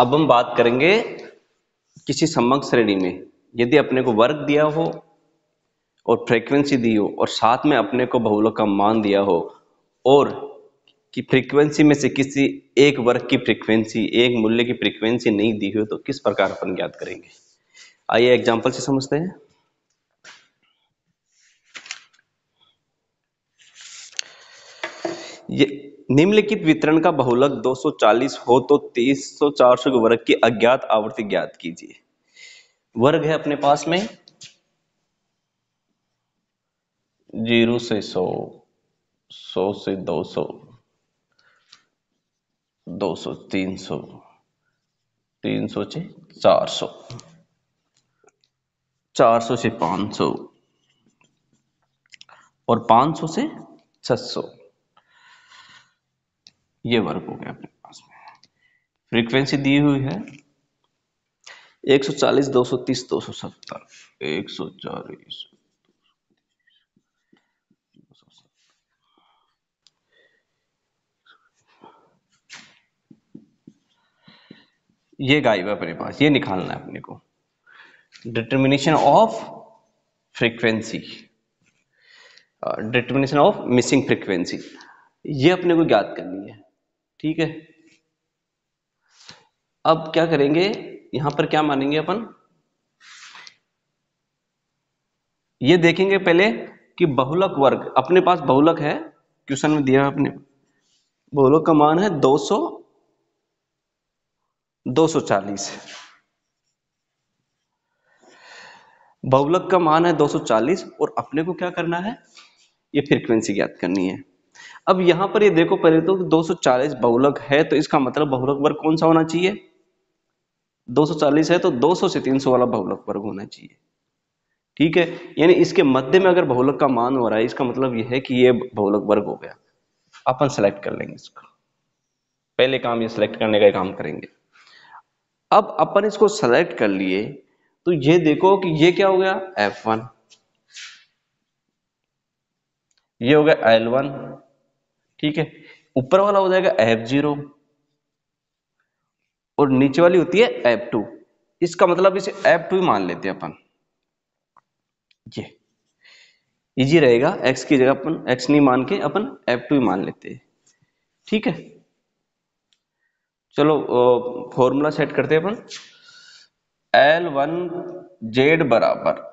अब हम बात करेंगे किसी समक श्रेणी में यदि अपने को वर्ग दिया हो और फ्रीक्वेंसी दी हो और साथ में अपने को बहुलों का मान दिया हो और कि फ्रीक्वेंसी में से किसी एक वर्ग की फ्रीक्वेंसी एक मूल्य की फ्रीक्वेंसी नहीं दी हो तो किस प्रकार अपन ज्ञात करेंगे आइए एग्जाम्पल से समझते हैं ये निम्नलिखित वितरण का बहुलक 240 हो तो 300 400 के वर्ग की अज्ञात आवृत्ति ज्ञात कीजिए वर्ग है अपने पास में जीरो से सौ सौ से दो सौ दो सौ तीन सौ तीन सौ से चार सौ चार सौ से पाँच सौ और पाँच सौ से छह सौ ये वर्क हो गया अपने पास में फ्रीक्वेंसी दी हुई है 140 230 सौ 140 ये गायब है अपने पास ये निकालना है अपने को determination of frequency determination of missing frequency ये अपने को ज्ञात करनी है ठीक है अब क्या करेंगे यहां पर क्या मानेंगे अपन ये देखेंगे पहले कि बहुलक वर्ग अपने पास बहुलक है क्वेश्चन में दिया है अपने बहुलक का मान है 200 240 बहुलक का मान है 240 और अपने को क्या करना है ये फ्रीक्वेंसी ज्ञात करनी है अब यहां पर ये देखो पहले तो 240 बहुलक है तो इसका मतलब बहुलक वर्ग कौन सा होना चाहिए 240 है तो 200 से 300 वाला बहुलक वर्ग होना चाहिए ठीक है यानी इसके मध्य में अगर बहुलक का मान हो रहा है इसका मतलब यह है कि ये बहुलक वर्ग हो गया अपन सेलेक्ट कर लेंगे इसको पहले काम ये सिलेक्ट करने का काम करेंगे अब अपन इसको सेलेक्ट कर लिए तो ये देखो कि ये क्या हो गया F1 ये हो गया L1 ठीक है ऊपर वाला हो जाएगा एफ जीरो और नीचे वाली होती है एफ टू इसका मतलब इसे एफ टू मान लेते हैं अपन ये इजी रहेगा एक्स की जगह अपन एक्स नहीं मान के अपन एफ टू मान लेते हैं ठीक है चलो फॉर्मूला सेट करते हैं अपन एल वन जेड बराबर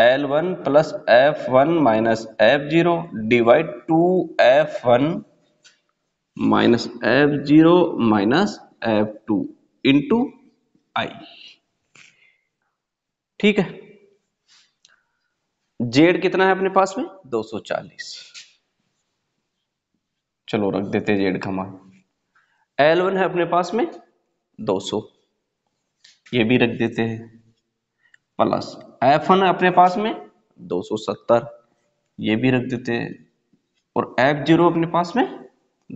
L one plus F one minus F zero divide two F one minus F zero minus F two into I ठीक है जेड कितना है अपने पास में 240 चलो रख देते जेड का मान एल वन है अपने पास में 200 ये भी रख देते हैं प्लस एफ वन अपने पास में 270 ये भी रख देते हैं और एफ जीरो अपने पास में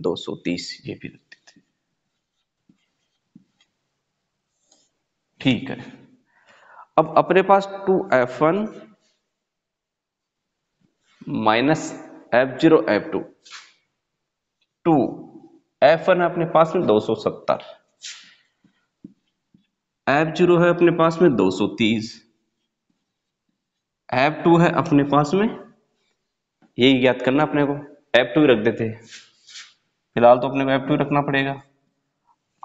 230 ये भी रख देते हैं ठीक है अब अपने पास two F one minus F zero F two two F one अपने पास में 270 एफ जीरो है अपने पास में 230 एप टू है अपने पास में यही ज्ञात करना अपने को एप टू रख देते फिलहाल तो अपने को एप टू रखना पड़ेगा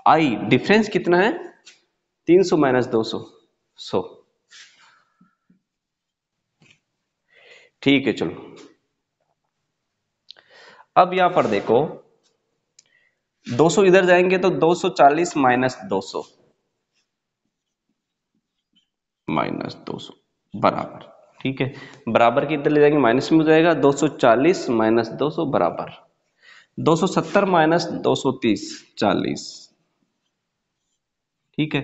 आई डिफरेंस कितना है 300 सौ माइनस दो सौ ठीक है चलो अब यहां पर देखो 200 इधर जाएंगे तो 240 माइनस दो माइनस दो बराबर ठीक है बराबर की इधर ले जाएंगे माइनस में हो जाएगा 240 माइनस 200 बराबर 270 माइनस 230 40 ठीक है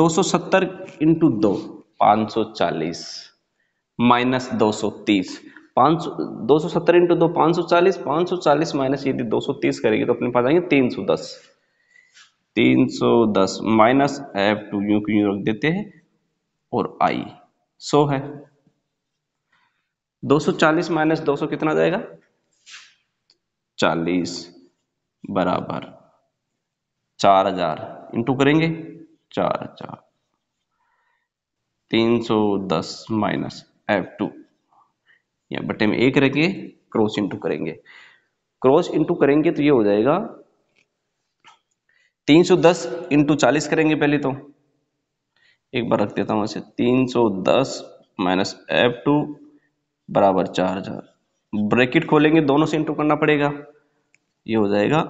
270 इंटू दो पांच सौ चालीस माइनस दो सौ तीस पाँच सौ दो सौ सत्तर इंटू दो पाँच सौ चालीस पाँच सौ चालीस माइनस यदि दो सौ तीस करेगी तो अपने पास आएंगे तीन सौ दस तीन सौ दस minus F two U Q रख देते हैं और आई सो है 240 माइनस 200 कितना जाएगा 40 बराबर 4000 इंटू करेंगे 4000 310 माइनस एफ टू या बटे में एक रखिए क्रॉस इंटू करेंगे क्रॉस इंटू करेंगे तो ये हो जाएगा 310 इंटू चालीस करेंगे पहले तो एक बार रख देता हूं ऐसे 310 माइनस एफ टू बराबर चार हजार ब्रैकेट खोलेंगे दोनों से इंटू करना पड़ेगा ये हो जाएगा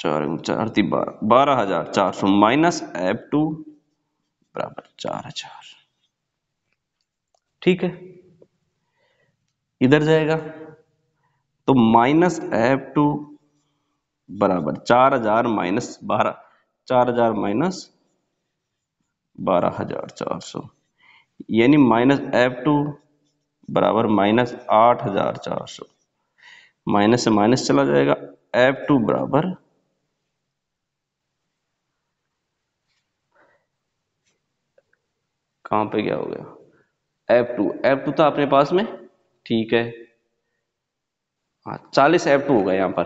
चार चार बारह बारह हजार चार सौ माइनस एफ टू बराबर चार हजार ठीक है इधर जाएगा तो माइनस एफ टू बराबर चार हजार माइनस बारह चार हजार माइनस बारह हजार चार सौ यानी माइनस एफ टू बराबर माइनस आठ हजार चार सौ माइनस से माइनस चला जाएगा एफ टू बराबर कहां पे क्या हो गया एफ टू एफ टू था अपने पास में ठीक है हाँ चालीस एफ टू होगा यहां पर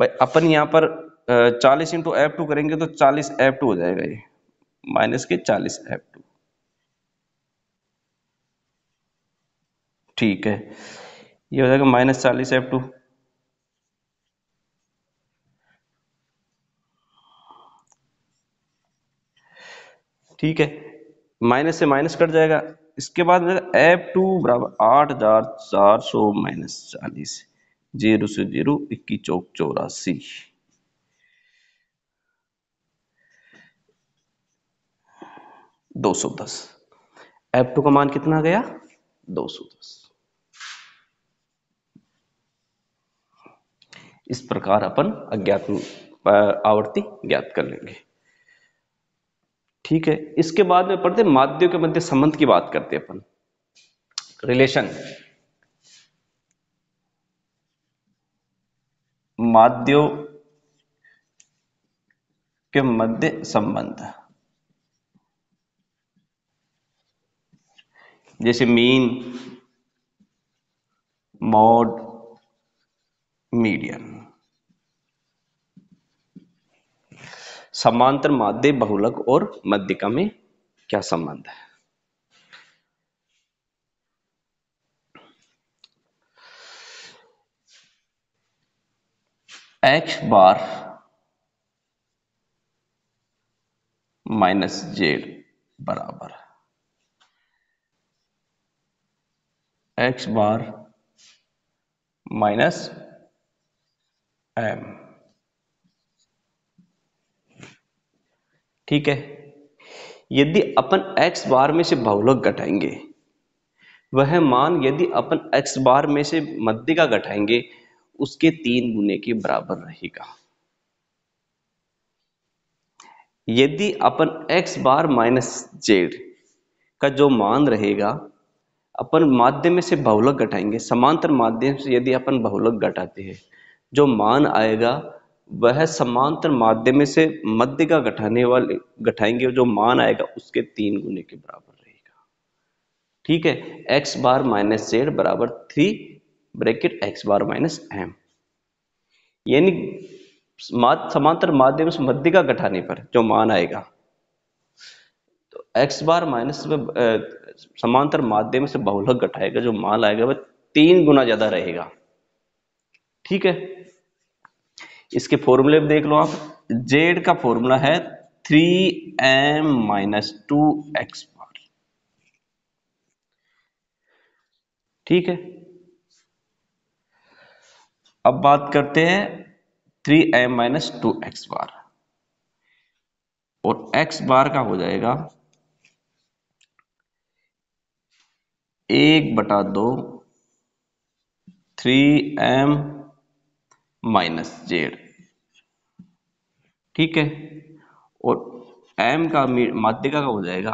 भाई अपन यहां पर चालीस इंटू एफ टू करेंगे तो चालीस एफ टू हो जाएगा ये माइनस के चालीस एफ टू ठीक है ये हो जाएगा माइनस चालीस एफ टू ठीक है माइनस से माइनस कट जाएगा इसके बाद एफ टू बराबर आठ हजार चार सौ माइनस चालीस जीरो से जीरो इक्कीस चौक चौरासी दो सौ दस एफ टू का मान कितना गया दो सौ दस इस प्रकार अपन अज्ञात आवर्ती ज्ञात कर लेंगे ठीक है इसके बाद में पढ़ते माध्यम के मध्य संबंध की बात करते अपन रिलेशन माध्यो के मध्य संबंध जैसे मीन मोड मीडियन समांतर माध्य बहुलक और मध्यिका में क्या संबंध है एक्स बार माइनस जेड बराबर X bar minus M um, ठीक है यदि अपन एक्स बार में से बहुलक घटाएंगे वह मान यदि अपन एक्स बार में से मध्य का घटाएंगे उसके तीन गुने के बराबर रहेगा यदि अपन x बार माइनस जेड का जो मान रहेगा अपन माध्यम में से बहुलक घटाएंगे समांतर माध्यम से यदि अपन बहुलक घटाते हैं जो मान आएगा वह समांतर माध्यम से मध्य का घटाने वाले घटाएंगे जो मान आएगा उसके तीन गुने के बराबर रहेगा ठीक है एक्स बार माइनस जेड बराबर three bracket X bar minus M यानी समांतर माध्यम से मध्य का घटाने पर जो मान आएगा तो एक्स बार माइनस समांतर माध्यम से बहुलक घटाएगा जो मान आएगा वह तीन गुना ज्यादा रहेगा ठीक है इसके फॉर्मूले देख लो आप जेड का फॉर्मूला है three M minus two X bar ठीक है अब बात करते हैं three M minus two X bar और एक्स बार का हो जाएगा एक बटा दो थ्री एम माइनस जेड ठीक है और एम का माध्यिका का हो जाएगा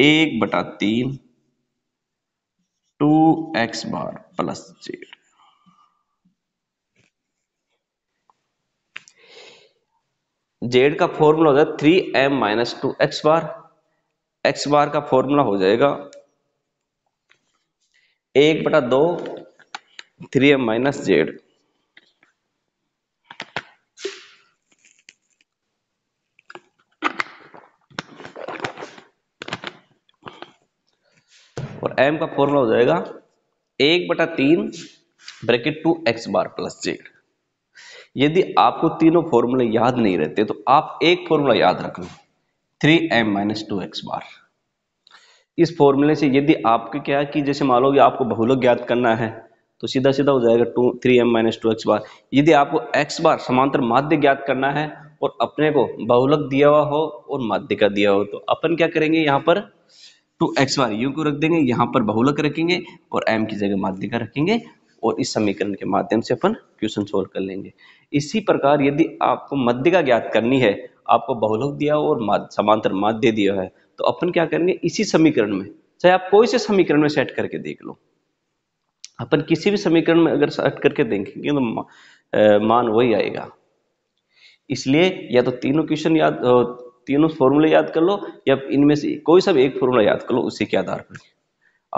एक बटा तीन two X bar plus Z Z का फॉर्मूला हो जाएगा three M minus two X bar X bar का फॉर्मूला हो जाएगा एक बटा दो three M minus Z M का फॉर्मूला हो जाएगा एक बटा तीन bracket two X bar plus Z यदि आपको तीनों फॉर्मूले याद नहीं रहते तो आप एक फॉर्मूला याद रख लो three M minus two X bar इस फॉर्मूले से यदि आपके क्या कि जैसे मान लो कि आपको बहुलक ज्ञात करना है तो सीधा सीधा हो जाएगा two three M minus two X bar यदि आपको एक्स बार समांतर माध्य ज्ञात करना है और अपने को बहुलक दिया हुआ हो और माध्य का दिया हो तो अपन क्या करेंगे यहाँ पर टू एक्स वाई यू को रख देंगे यहाँ पर बहुलक रखेंगे और एम की जगह माध्यिका रखेंगे और इस समीकरण के माध्यम से अपन क्वेश्चन सोल्व कर लेंगे इसी प्रकार यदि आपको मध्यिका ज्ञात करनी है आपको बहुलक दिया हो और समांतर माध्य दिया है तो अपन क्या करेंगे इसी समीकरण में चाहे आप कोई से समीकरण में सेट करके देख लो अपन किसी भी समीकरण में अगर सेट करके देखेंगे तो मान वही आएगा इसलिए या तो तीनों क्वेश्चन याद तीनों फॉर्मूले याद कर लो या इनमें से कोई सब एक फॉर्मूला याद कर लो उसी के आधार पर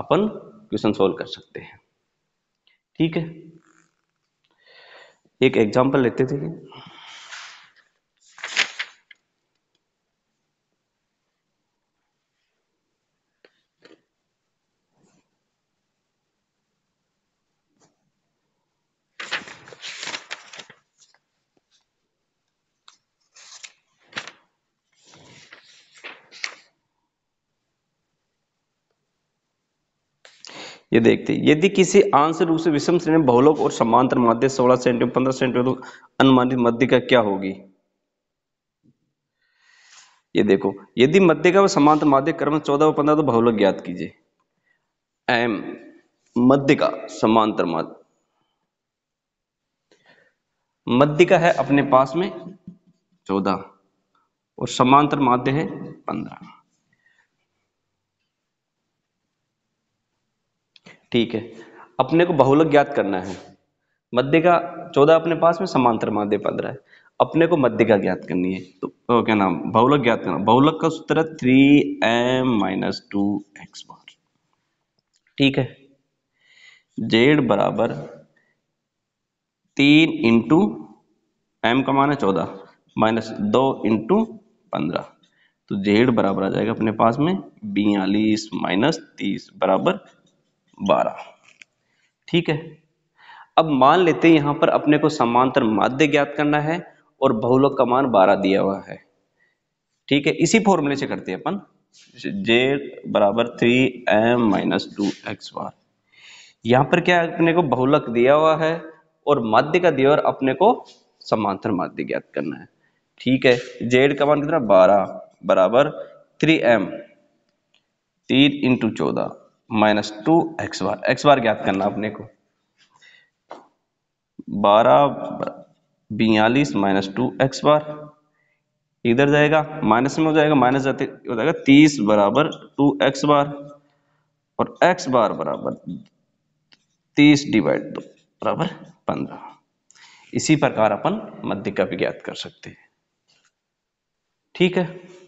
अपन क्वेश्चन सॉल्व कर सकते हैं ठीक है एक एग्जाम्पल लेते थे ये देखते यदि किसी आंसर रूप से विषम श्रेणी में बहुलोक और समांतर माध्य 16 सेंटीमीटर 15 सेंटीमीटर अनुमानित मध्य का क्या होगी ये देखो यदि मध्य का व समांतर माध्य क्रम चौदह व पंद्रह तो बहुलोक ज्ञात कीजिए एम मध्य का समांतर माध्य मध्य का है अपने पास में चौदह और समांतर माध्य है पंद्रह ठीक है अपने को बहुलक ज्ञात करना है मध्य का चौदह अपने पास में समांतर माध्य पंद्रह है अपने को मध्य का ज्ञात करनी है तो, तो क्या नाम बहुलक ज्ञात करना बहुलक का सूत्र है three M minus two X bar ठीक है जेड बराबर तीन इंटू एम का मान है चौदह माइनस दो इंटू पंद्रह तो जेड बराबर आ जाएगा अपने पास में बयालीस माइनस तीस बराबर बारह ठीक है अब मान लेते हैं यहां पर अपने को समांतर माध्य ज्ञात करना है और बहुलक का मान बारह दिया हुआ है ठीक है इसी फॉर्मूले से करते हैं अपन जेड बराबर three M minus two X bar यहां पर क्या अपने को बहुलक दिया हुआ है और माध्य का दिया और अपने को समांतर माध्य ज्ञात करना है ठीक है जेड का मान कितना बारह बराबर थ्री एम तीन इंटू चौदह minus two X bar X bar ज्ञात करना अपने को बारह बयालीस माइनस टू एक्स बार इधर जाएगा माइनस में हो जाएगा माइनस जाते हो जाएगा तीस बराबर टू एक्स बार और एक्स बार बराबर तीस डिवाइड दो बराबर पंद्रह इसी प्रकार अपन मध्य का भी ज्ञात कर सकते हैं ठीक है